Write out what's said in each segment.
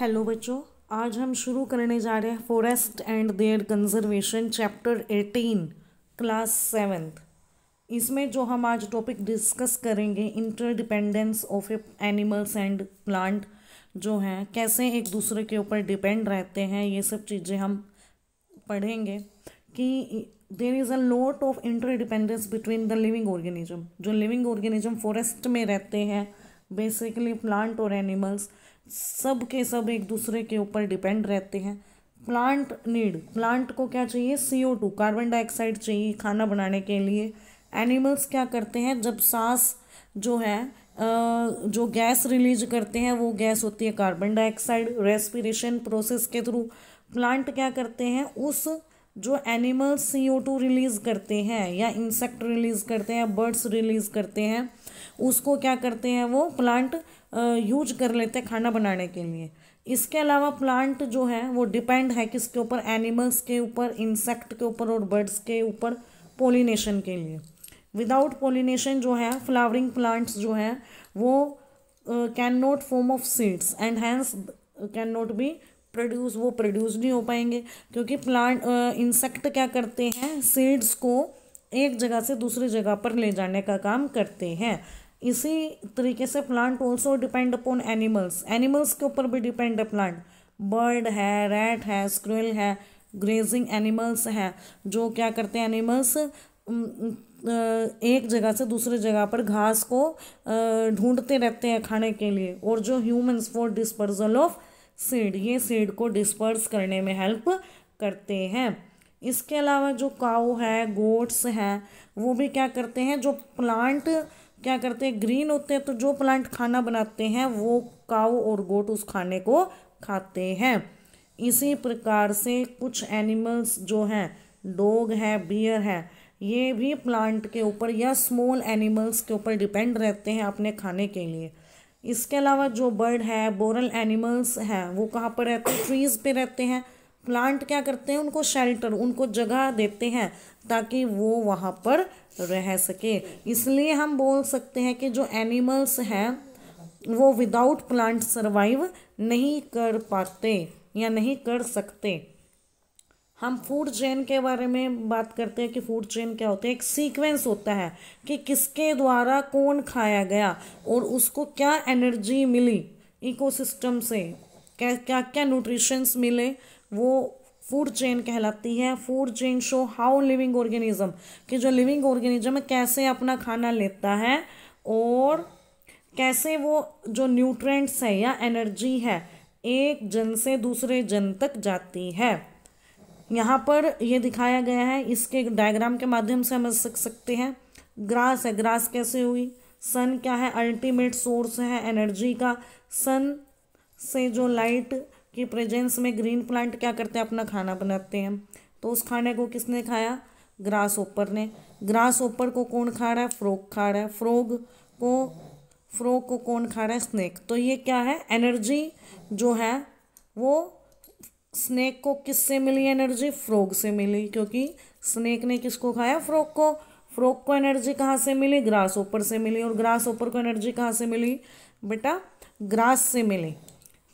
hello बच्चों आज हम शुरू करने जा रहे हैं forest and their conservation chapter eighteen class seventh इसमें जो हम आज टॉपिक डिस्कस करेंगे interdependence of animals and plant जो हैं कैसे एक दूसरे के ऊपर डिपेंड रहते हैं ये सब चीज़ें हम पढ़ेंगे कि there is a lot of interdependence between the living organism जो लिविंग ऑर्गेनिज्म फॉरेस्ट में रहते हैं बेसिकली प्लांट और एनिमल्स सब के सब एक दूसरे के ऊपर डिपेंड रहते हैं प्लांट नीड प्लांट को क्या चाहिए C O two carbon dioxide चाहिए खाना बनाने के लिए एनिमल्स क्या करते हैं जब सांस जो है जो गैस रिलीज करते हैं वो गैस होती है कार्बन डाइऑक्साइड रेस्पिरेशन प्रोसेस के थ्रू प्लांट क्या करते हैं उस जो animals C O two release करते हैं या इंसेक्ट रिलीज़ करते हैं बर्ड्स रिलीज़ करते हैं उसको क्या करते हैं वो प्लांट यूज कर लेते हैं खाना बनाने के लिए इसके अलावा प्लांट जो है वो डिपेंड है किसके ऊपर एनिमल्स के ऊपर इंसेक्ट के ऊपर और बर्ड्स के ऊपर पोलिनेशन के लिए विदाउट पोलिनेशन जो है फ्लावरिंग प्लांट्स जो हैं वो can not form of seeds and hence can not be produce वो प्रोड्यूस नहीं हो पाएंगे क्योंकि प्लांट इंसेक्ट क्या करते हैं सीड्स को एक जगह से दूसरी जगह पर ले जाने का काम करते हैं इसी तरीके से plant also depend upon animals animals के ऊपर भी डिपेंड है प्लांट बर्ड है रैट है स्क्रिल है ग्रेजिंग एनिमल्स हैं जो क्या करते हैं एनिमल्स एक जगह से दूसरे जगह पर घास को ढूंढते रहते हैं खाने के लिए और जो humans for dispersal of seed ये सीड को डिस्पर्स करने में हेल्प करते हैं इसके अलावा जो काऊ है गोट्स हैं वो भी क्या करते हैं जो प्लांट क्या करते हैं ग्रीन होते हैं तो जो प्लांट खाना बनाते हैं वो काऊ और गोट उस खाने को खाते हैं इसी प्रकार से कुछ एनिमल्स जो हैं डॉग है बियर है ये भी प्लांट के ऊपर या स्मॉल एनिमल्स के ऊपर डिपेंड रहते हैं अपने खाने के लिए इसके अलावा जो बर्ड है बोरल एनिमल्स हैं वो कहाँ पर रहते हैं ट्रीज़ पे रहते हैं प्लांट क्या करते हैं उनको शेल्टर उनको जगह देते हैं ताकि वो वहाँ पर रह सके इसलिए हम बोल सकते हैं कि जो एनिमल्स हैं वो विदाउट प्लांट सर्वाइव नहीं कर पाते या नहीं कर सकते हम फूड चेन के बारे में बात करते हैं कि फूड चेन क्या होता है एक सीक्वेंस होता है कि किसके द्वारा कौन खाया गया और उसको क्या एनर्जी मिली इकोसिस्टम से क्या क्या क्या न्यूट्रिशंस मिले वो फूड चेन कहलाती है food chain show how living organism कि जो लिविंग ऑर्गेनिज्म है कैसे अपना खाना लेता है और कैसे वो जो न्यूट्रेंट्स है या एनर्जी है एक जन से दूसरे जन तक जाती है यहाँ पर ये दिखाया गया है इसके डायग्राम के माध्यम से हम सीख सकते हैं ग्रास है ग्रास कैसे हुई सन क्या है अल्टीमेट सोर्स है एनर्जी का सन से जो लाइट की प्रेजेंस में ग्रीन प्लांट क्या करते हैं अपना खाना बनाते हैं तो उस खाने को किसने खाया ग्रास ओपर ने ग्रास ओपर को कौन खा रहा है फ्रोग खा रहा है फ्रोग को फ्रोग को कौन खा रहा है स्नेक तो ये क्या है एनर्जी जो है वो स्नेक को किससे मिली एनर्जी फ्रॉग से मिली क्योंकि स्नेक ने किसको खाया फ्रॉग को फ्रॉग को एनर्जी कहाँ से मिली ग्रास ऊपर से मिली और ग्रास ऊपर को एनर्जी कहाँ से मिली बेटा ग्रास से मिली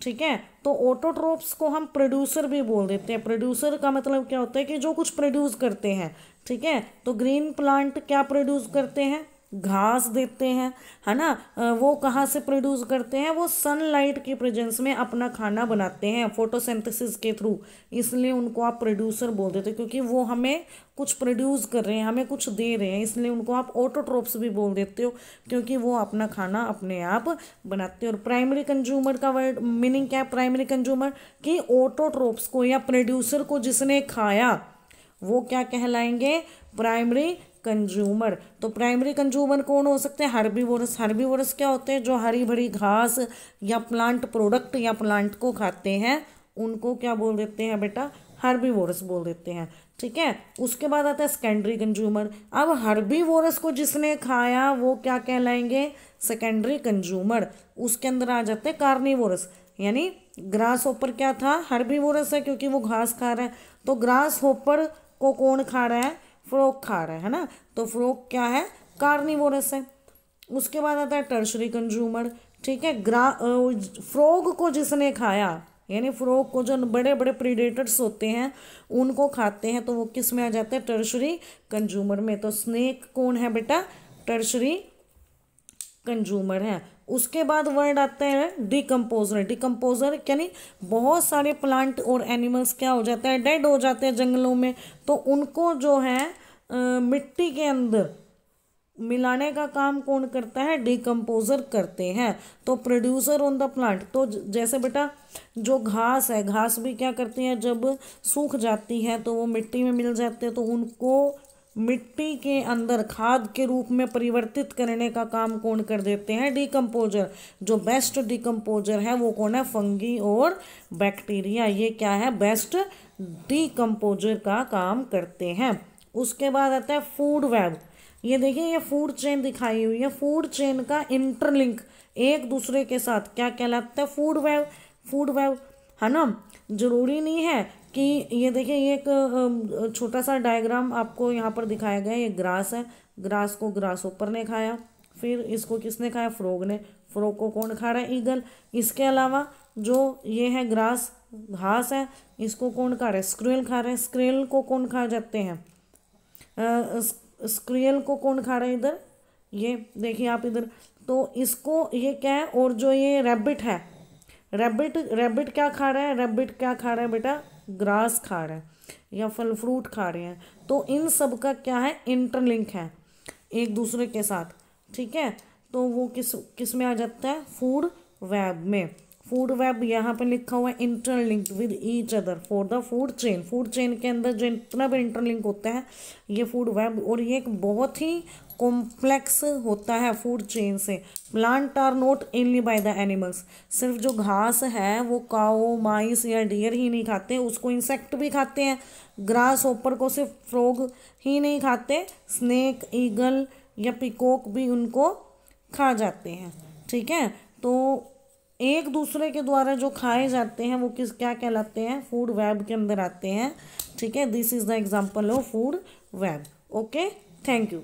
ठीक है तो ऑटोट्रोप्स को हम प्रोड्यूसर भी बोल देते हैं प्रोड्यूसर का मतलब क्या होता है कि जो कुछ प्रोड्यूस करते हैं ठीक है तो ग्रीन प्लांट क्या प्रोड्यूस करते हैं घास देते हैं है ना वो कहाँ से प्रोड्यूस करते हैं वो सनलाइट के प्रेजेंस में अपना खाना बनाते हैं फोटोसिंथेसिस के थ्रू इसलिए उनको आप प्रोड्यूसर बोल देते क्योंकि वो हमें कुछ प्रोड्यूस कर रहे हैं हमें कुछ दे रहे हैं इसलिए उनको आप ऑटोट्रोप्स भी बोल देते हो क्योंकि वो अपना खाना अपने आप बनाते हो और प्राइमरी कंज्यूमर का वर्ड मीनिंग क्या है प्राइमरी कंज्यूमर कि ऑटोट्रोप्स को या प्रोड्यूसर को जिसने खाया वो क्या कहलाएंगे प्राइमरी कंज्यूमर तो प्राइमरी कंज्यूमर कौन हो सकते हैं हर्बीवोरस हर्बीवोरस क्या होते हैं जो हरी भरी घास या प्लांट प्रोडक्ट या प्लांट को खाते हैं उनको क्या बोल देते हैं बेटा हर्बीवोरस बोल देते हैं ठीक है उसके बाद आता है सेकेंडरी कंज्यूमर अब हर्बीवोरस को जिसने खाया वो क्या कहलाएंगे सेकेंडरी कंज्यूमर उसके अंदर आ जाते हैं कार्निवोरस यानी ग्रास होपर क्या था हर्बीवोरस है क्योंकि वो घास खा रहा है तो ग्रास होपर को कौन खा रहा है फ्रोक खा रहा है ना तो फ्रोक क्या है कार्निवोरस है उसके बाद आता है टर्शरी कंज्यूमर ठीक है ग्रा फ्रॉग को जिसने खाया यानी फ्रॉग को जो बड़े बड़े प्रीडेटर्स होते हैं उनको खाते हैं तो वो किस में आ जाते हैं टर्शरी कंज्यूमर में तो स्नेक कौन है बेटा टर्शरी कंज्यूमर है उसके बाद वर्ड आते हैं डिकम्पोजर डिकम्पोजर यानी बहुत सारे प्लांट और एनिमल्स क्या हो जाते हैं डेड हो जाते हैं जंगलों में तो उनको जो है आ, मिट्टी के अंदर मिलाने का काम कौन करता है डिकम्पोजर करते हैं तो प्रोड्यूसर ऑन द प्लांट तो जैसे बेटा जो घास है घास भी क्या करती है जब सूख जाती है तो वो मिट्टी में मिल जाते हैं तो उनको मिट्टी के अंदर खाद के रूप में परिवर्तित करने का काम कौन कर देते हैं डिकम्पोजर जो बेस्ट डिकम्पोजर है वो कौन है फंगी और बैक्टीरिया ये क्या है बेस्ट डिकम्पोजर का काम करते हैं उसके बाद आता है फूड वेब ये देखिए ये फूड चेन दिखाई हुई है फूड चेन का इंटरलिंक एक दूसरे के साथ क्या कहलाता है फूड वेब फूड वेब है ना ज़रूरी नहीं है कि ये देखिए ये एक छोटा सा डायग्राम आपको यहाँ पर दिखाया गया ये ग्रास है ग्रास को ग्रास ऊपर ने खाया फिर इसको किसने खाया फ्रोग ने फ्रोग को कौन खा रहा है ईगल इसके अलावा जो ये है ग्रास घास है इसको कौन खा रहा है स्क्रेल खा रहे हैं स्क्रेल को कौन खा जाते हैं स्क्रेल को कौन खा रहा है इधर ये देखिए आप इधर तो इसको ये क्या है और जो ये रैबिट है रैबिट रैबिट क्या खा रहा है रैबिट क्या खा रहा है बेटा ग्रास खा रहा है या फल फ्रूट खा रहे हैं तो इन सब का क्या है इंटरलिंक है एक दूसरे के साथ ठीक है तो वो किस किस में आ जाता है फूड वेब में फूड वेब यहाँ पे लिखा हुआ है interlink with each other for the food chain food chain के अंदर जो इतना भी इंटरलिंक होता है ये फूड वेब और ये एक बहुत ही कॉम्प्लेक्स होता है फूड चेन से plant are not only by the animals सिर्फ जो घास है वो काओ माइस या डियर ही नहीं खाते उसको इंसेक्ट भी खाते हैं ग्रास ओपर को सिर्फ फ्रॉग ही नहीं खाते स्नेक ईगल या पिकॉक भी उनको खा जाते हैं ठीक है तो एक दूसरे के द्वारा जो खाए जाते हैं वो किस क्या कहलाते हैं फूड वेब के अंदर आते हैं ठीक है this is the example of food web okay thank you